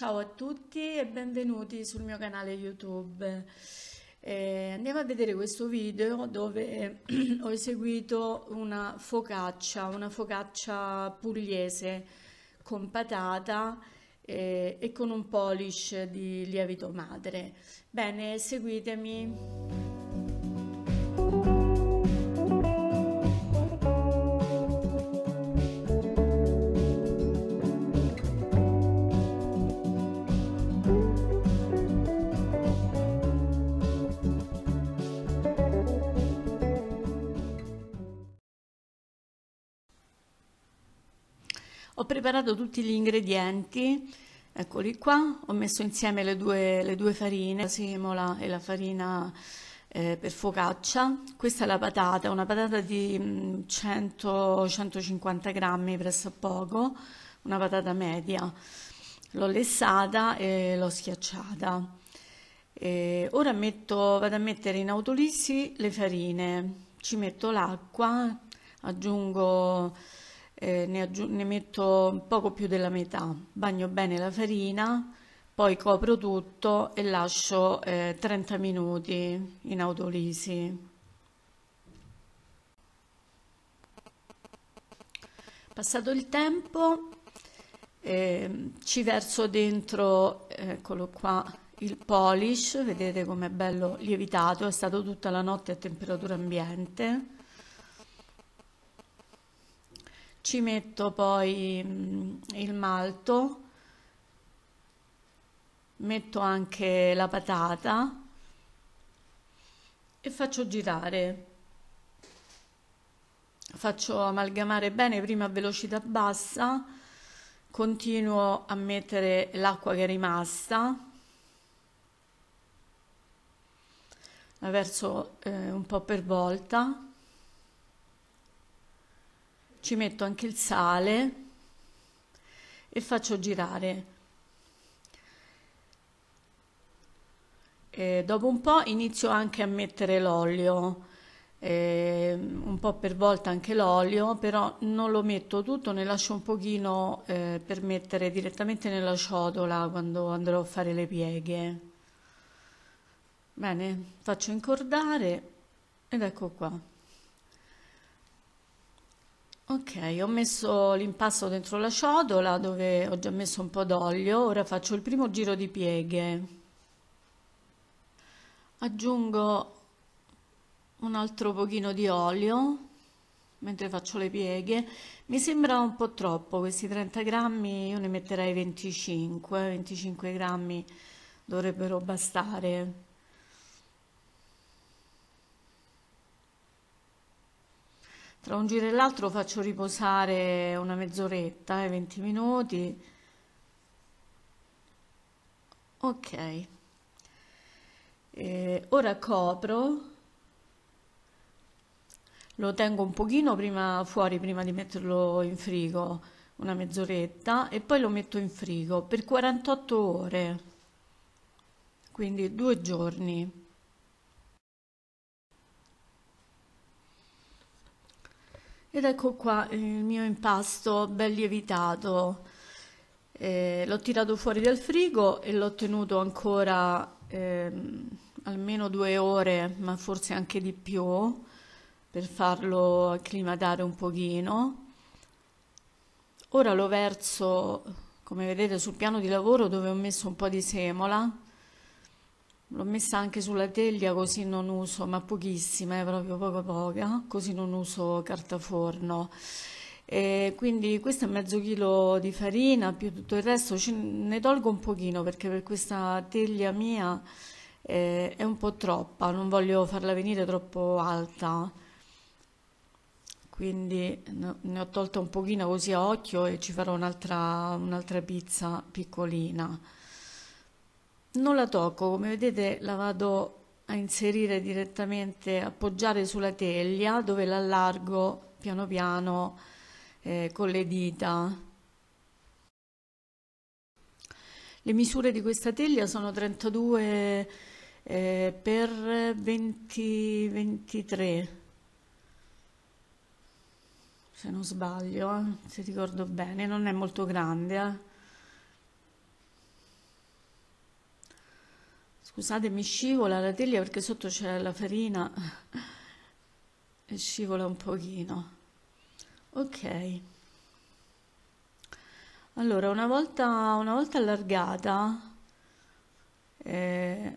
Ciao a tutti e benvenuti sul mio canale YouTube. Eh, andiamo a vedere questo video dove eh, ho eseguito una focaccia, una focaccia pugliese con patata eh, e con un polish di lievito madre. Bene, seguitemi. Ho preparato tutti gli ingredienti, eccoli qua, ho messo insieme le due, le due farine, la semola e la farina eh, per focaccia. Questa è la patata, una patata di 100-150 mm, grammi presso poco, una patata media. L'ho lessata e l'ho schiacciata. E ora metto, vado a mettere in autolissi le farine, ci metto l'acqua, aggiungo eh, ne, ne metto poco più della metà, bagno bene la farina, poi copro tutto e lascio eh, 30 minuti in autolisi. Passato il tempo eh, ci verso dentro, eh, eccolo qua, il polish, vedete com'è bello lievitato, è stato tutta la notte a temperatura ambiente ci metto poi mm, il malto, metto anche la patata e faccio girare. Faccio amalgamare bene prima a velocità bassa, continuo a mettere l'acqua che è rimasta, la verso eh, un po' per volta ci metto anche il sale e faccio girare. E dopo un po' inizio anche a mettere l'olio, eh, un po' per volta anche l'olio, però non lo metto tutto, ne lascio un pochino eh, per mettere direttamente nella ciotola quando andrò a fare le pieghe. Bene, faccio incordare ed ecco qua. Ok, ho messo l'impasto dentro la ciotola dove ho già messo un po' d'olio, ora faccio il primo giro di pieghe. Aggiungo un altro pochino di olio mentre faccio le pieghe. Mi sembra un po' troppo, questi 30 grammi io ne metterei 25, 25 grammi dovrebbero bastare. Tra un giro e l'altro faccio riposare una mezz'oretta, eh, 20 minuti. Ok. E eh, ora copro, lo tengo un pochino prima, fuori prima di metterlo in frigo, una mezz'oretta, e poi lo metto in frigo per 48 ore, quindi due giorni. ed ecco qua il mio impasto ben lievitato eh, l'ho tirato fuori dal frigo e l'ho tenuto ancora eh, almeno due ore ma forse anche di più per farlo acclimatare un pochino ora lo verso come vedete sul piano di lavoro dove ho messo un po' di semola L'ho messa anche sulla teglia così non uso, ma pochissima, è eh, proprio poca poca, eh, così non uso carta forno. E quindi questo è mezzo chilo di farina, più tutto il resto ne tolgo un pochino perché per questa teglia mia eh, è un po' troppa, non voglio farla venire troppo alta. Quindi ne ho tolta un pochino così a occhio e ci farò un'altra, un'altra pizza piccolina non la tocco come vedete la vado a inserire direttamente appoggiare sulla teglia dove l'allargo piano piano eh, con le dita le misure di questa teglia sono 32 eh, per 20, 23 se non sbaglio eh, se ricordo bene non è molto grande eh. Scusate, mi scivola la teglia perché sotto c'è la farina e scivola un pochino. Ok. Allora, una volta, una volta allargata, eh,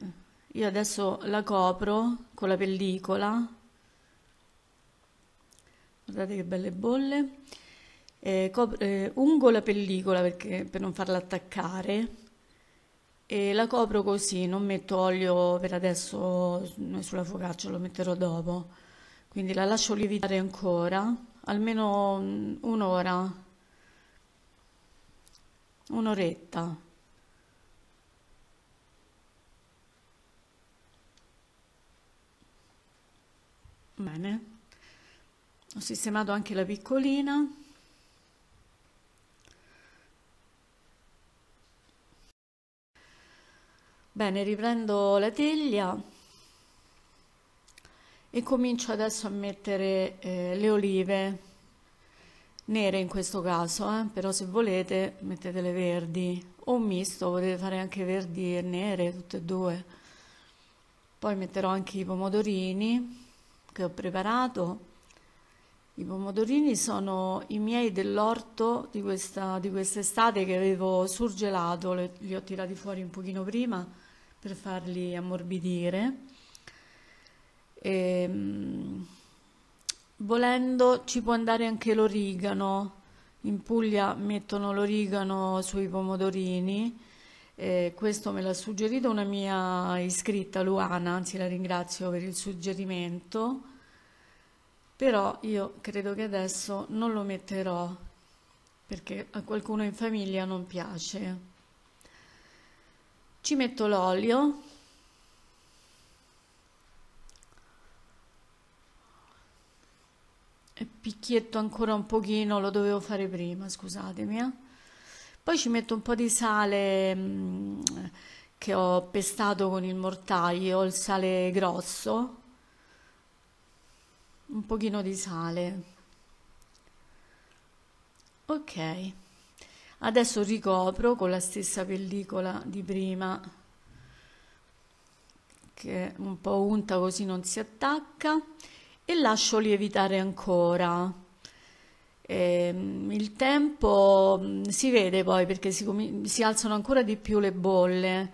io adesso la copro con la pellicola. Guardate che belle bolle. Eh, copro, eh, ungo la pellicola perché, per non farla attaccare e la copro così, non metto olio per adesso sulla focaccia, lo metterò dopo. Quindi la lascio lievitare ancora, almeno un'ora, un'oretta. Bene, ho sistemato anche la piccolina. Bene, riprendo la teglia e comincio adesso a mettere eh, le olive nere in questo caso, eh, però se volete mettetele verdi o un misto, potete fare anche verdi e nere, tutte e due. Poi metterò anche i pomodorini che ho preparato. I pomodorini sono i miei dell'orto di quest'estate quest che avevo surgelato, li ho tirati fuori un pochino prima per farli ammorbidire. E, ehm, volendo ci può andare anche l'origano, in Puglia mettono l'origano sui pomodorini, eh, questo me l'ha suggerito una mia iscritta Luana, anzi la ringrazio per il suggerimento, però io credo che adesso non lo metterò perché a qualcuno in famiglia non piace ci metto l'olio e picchietto ancora un pochino lo dovevo fare prima scusatemi eh. poi ci metto un po' di sale mm, che ho pestato con il mortaio il sale grosso un pochino di sale ok Adesso ricopro con la stessa pellicola di prima che è un po' unta così non si attacca e lascio lievitare ancora. E, ehm, il tempo mm, si vede poi perché si, si alzano ancora di più le bolle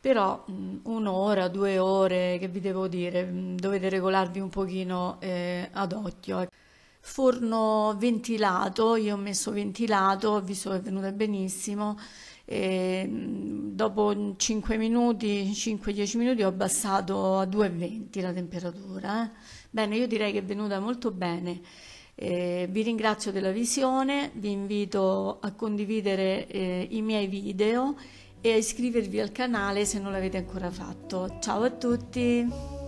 però mm, un'ora, due ore, che vi devo dire, mm, dovete regolarvi un pochino eh, ad occhio. Ecco forno ventilato, io ho messo ventilato, ho visto che è venuto benissimo. E dopo 5 minuti, 5-10 minuti ho abbassato a 2,20 la temperatura. Eh. Bene, io direi che è venuta molto bene. Eh, vi ringrazio della visione, vi invito a condividere eh, i miei video e a iscrivervi al canale se non l'avete ancora fatto. Ciao a tutti!